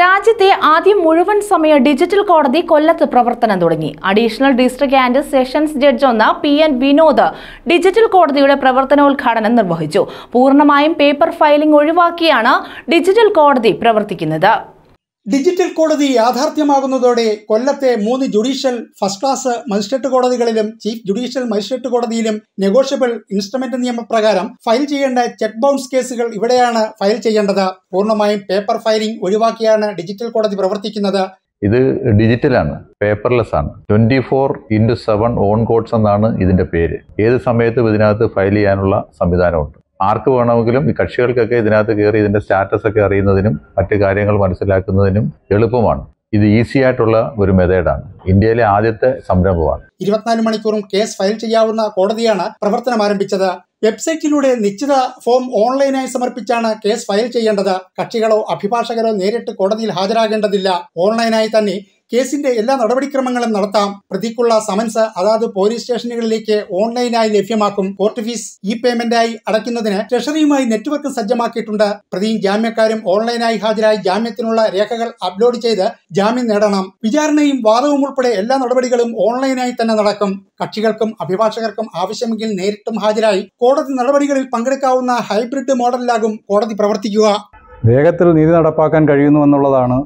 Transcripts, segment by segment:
രാജ്യത്തെ ആദ്യം മുഴുവൻ സമയ ഡിജിറ്റൽ കോടതി കൊല്ലത്ത് പ്രവർത്തനം തുടങ്ങി additional district and sessions judge എന്ന പി എൻ വിനോദ് ഡിജിറ്റൽ കോടതിയുടെ പ്രവർത്തനോദ്ഘാടനം നിർവഹിച്ചു പൂർണ്ണമായും പേപ്പർ ഫയലിംഗ് ഒഴിവാക്കിയാണ് ഡിജിറ്റൽ കോടതി പ്രവർത്തിക്കുന്നത് ഡിജിറ്റൽ കോടതി യാഥാർത്ഥ്യമാകുന്നതോടെ കൊല്ലത്തെ മൂന്ന് ജുഡീഷ്യൽ ഫസ്റ്റ് ക്ലാസ് മജിസ്ട്രേറ്റ് കോടതികളിലും ചീഫ് ജുഡീഷ്യൽ മജിസ്ട്രേറ്റ് കോടതിയിലും നെഗോഷ്യബിൾ ഇൻസ്ട്രുമെന്റ് നിയമപ്രകാരം ഫയൽ ചെയ്യേണ്ട ചെക്ക് ബൗൺസ് കേസുകൾ ഇവിടെയാണ് ഫയൽ ചെയ്യേണ്ടത് പൂർണ്ണമായും പേപ്പർ ഫയലിംഗ് ഒഴിവാക്കിയാണ് ഡിജിറ്റൽ കോടതി പ്രവർത്തിക്കുന്നത് ഇത് ഡിജിറ്റലാണ് പേപ്പർലെസ് ആണ് twenty four into seven on courts എന്നാണ് ഇതിന്റെ പേര് ഏത് സമയത്തും ഇതിനകത്ത് ഫയൽ ചെയ്യാനുള്ള സംവിധാനമുണ്ട് ആർക്ക് വേണമെങ്കിലും ഈ കക്ഷികൾക്കൊക്കെ ഇതിനകത്ത് കയറി ഇതിൻ്റെ സ്റ്റാറ്റസ് ഒക്കെ അറിയുന്നതിനും മറ്റു കാര്യങ്ങൾ മനസ്സിലാക്കുന്നതിനും എളുപ്പമാണ് ഇത് ഈസി ആയിട്ടുള്ള ഒരു മെത്തേഡാണ് ഇന്ത്യയിലെ ആദ്യത്തെ സംരംഭമാണ് ഇരുപത്തിനാല് മണിക്കൂറും കേസ് ഫയൽ ചെയ്യാവുന്ന കോടതിയാണ് പ്രവർത്തനം ആരംഭിച്ചത് വെബ്സൈറ്റിലൂടെ നിശ്ചിത ഫോം ഓൺലൈനായി സമർപ്പിച്ചാണ് കേസ് ഫയൽ ചെയ്യേണ്ടത് കക്ഷികളോ അഭിഭാഷകരോ നേരിട്ട് കോടതിയിൽ ഹാജരാകേണ്ടതില്ല ഓൺലൈനായി തന്നെ കേസിന്റെ എല്ലാ നടപടിക്രമങ്ങളും നടത്താം പ്രതിക്കുള്ള സമൻസ് അതാത് പോലീസ് സ്റ്റേഷനുകളിലേക്ക് ഓൺലൈനായി ലഭ്യമാക്കും കോർട്ട് ഫീസ് ഇ പേയ്മെന്റായി അടയ്ക്കുന്നതിന് ട്രഷറിയുമായി നെറ്റ്വർക്ക് സജ്ജമാക്കിയിട്ടുണ്ട് പ്രതിയും ജാമ്യക്കാരും ഓൺലൈനായി ഹാജരായി ജാമ്യത്തിനുള്ള രേഖകൾ അപ്ലോഡ് ചെയ്ത് ജാമ്യം നേടണം വിചാരണയും വാദവും ഉൾപ്പെടെ എല്ലാ നടപടികളും ഓൺലൈനായി തന്നെ നടക്കും കക്ഷികൾക്കും അഭിഭാഷകർക്കും ആവശ്യമെങ്കിൽ നേരിട്ടും ഹാജരായി കോടതി നടപടികളിൽ പങ്കെടുക്കാവുന്ന ഹൈബ്രിഡ് മോഡലിലാകും കോടതി പ്രവർത്തിക്കുക വേഗത്തിൽ നീതി നടപ്പാക്കാൻ കഴിയുന്നു എന്നുള്ളതാണ്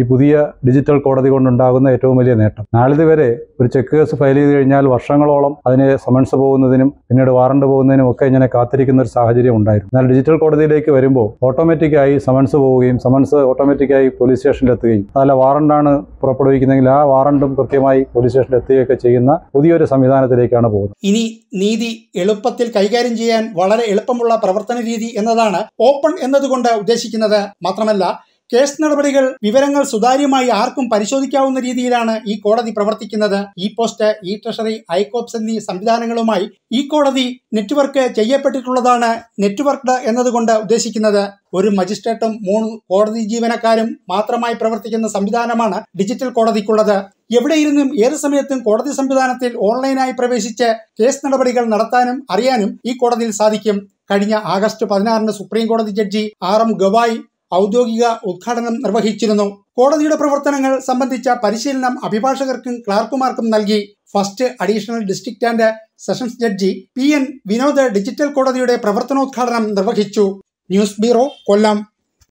ഈ പുതിയ ഡിജിറ്റൽ കോടതി കൊണ്ടുണ്ടാകുന്ന ഏറ്റവും വലിയ നേട്ടം നാളിതുവരെ ഒരു ചെക്ക് കേസ് ഫയൽ ചെയ്ത് കഴിഞ്ഞാൽ വർഷങ്ങളോളം അതിന് സമൻസ് പോകുന്നതിനും പിന്നീട് വാറണ്ട് പോകുന്നതിനും ഒക്കെ ഇങ്ങനെ കാത്തിരിക്കുന്ന ഒരു സാഹചര്യം ഉണ്ടായിരുന്നു എന്നാൽ ഡിജിറ്റൽ കോടതിയിലേക്ക് വരുമ്പോൾ ഓട്ടോമാറ്റിക്കായി സമൻസ് പോവുകയും സമൻസ് ഓട്ടോമാറ്റിക്കായി പോലീസ് സ്റ്റേഷനിൽ എത്തുകയും അതല്ല വാറണ്ടാണ് പുറപ്പെടുവിക്കുന്നതെങ്കിൽ ആ വാറണ്ടും കൃത്യമായി പോലീസ് സ്റ്റേഷനിൽ എത്തുകയൊക്കെ ചെയ്യുന്ന പുതിയൊരു സംവിധാനത്തിലേക്കാണ് പോകുന്നത് ഇനി നീതി എളുപ്പത്തിൽ കൈകാര്യം ചെയ്യാൻ വളരെ എളുപ്പമുള്ള പ്രവർത്തന രീതി എന്നതാണ് ഓപ്പൺ എന്നതുകൊണ്ട് ഉദ്ദേശിക്കുന്നത് മാത്രമല്ല കേസ് നടപടികൾ വിവരങ്ങൾ സുതാര്യമായി ആർക്കും പരിശോധിക്കാവുന്ന രീതിയിലാണ് ഈ കോടതി പ്രവർത്തിക്കുന്നത് e post e treasury ICOPS എന്നീ സംവിധാനങ്ങളുമായി ഈ കോടതി നെറ്റ്വർക്ക് ചെയ്യപ്പെട്ടിട്ടുള്ളതാണ് നെറ്റ്വർക്ക് എന്നതുകൊണ്ട് ഉദ്ദേശിക്കുന്നത് ഒരു മജിസ്ട്രേറ്റും മൂന്ന് കോടതി ജീവനക്കാരും മാത്രമായി പ്രവർത്തിക്കുന്ന സംവിധാനമാണ് ഡിജിറ്റൽ കോടതിക്കുള്ളത് എവിടെയിരുന്നും ഏത് സമയത്തും കോടതി സംവിധാനത്തിൽ ഓൺലൈനായി പ്രവേശിച്ച് കേസ് നടപടികൾ നടത്താനും അറിയാനും ഈ കോടതിയിൽ സാധിക്കും കഴിഞ്ഞ ആഗസ്റ്റ് പതിനാറിന് സുപ്രീം കോടതി ജഡ്ജി ആർ എം ഗവായ് ഔദ്യോഗിക ഉദ്ഘാടനം നിർവഹിച്ചിരുന്നു കോടതിയുടെ പ്രവർത്തനങ്ങൾ സംബന്ധിച്ച പരിശീലനം അഭിഭാഷകർക്കും ക്ലാർക്കുമാർക്കും നൽകി first additional district and sessions judge P N Vinod digital കോടതിയുടെ പ്രവർത്തനോദ്ഘാടനം നിർവഹിച്ചു ന്യൂസ് ബ്യൂറോ കൊല്ലം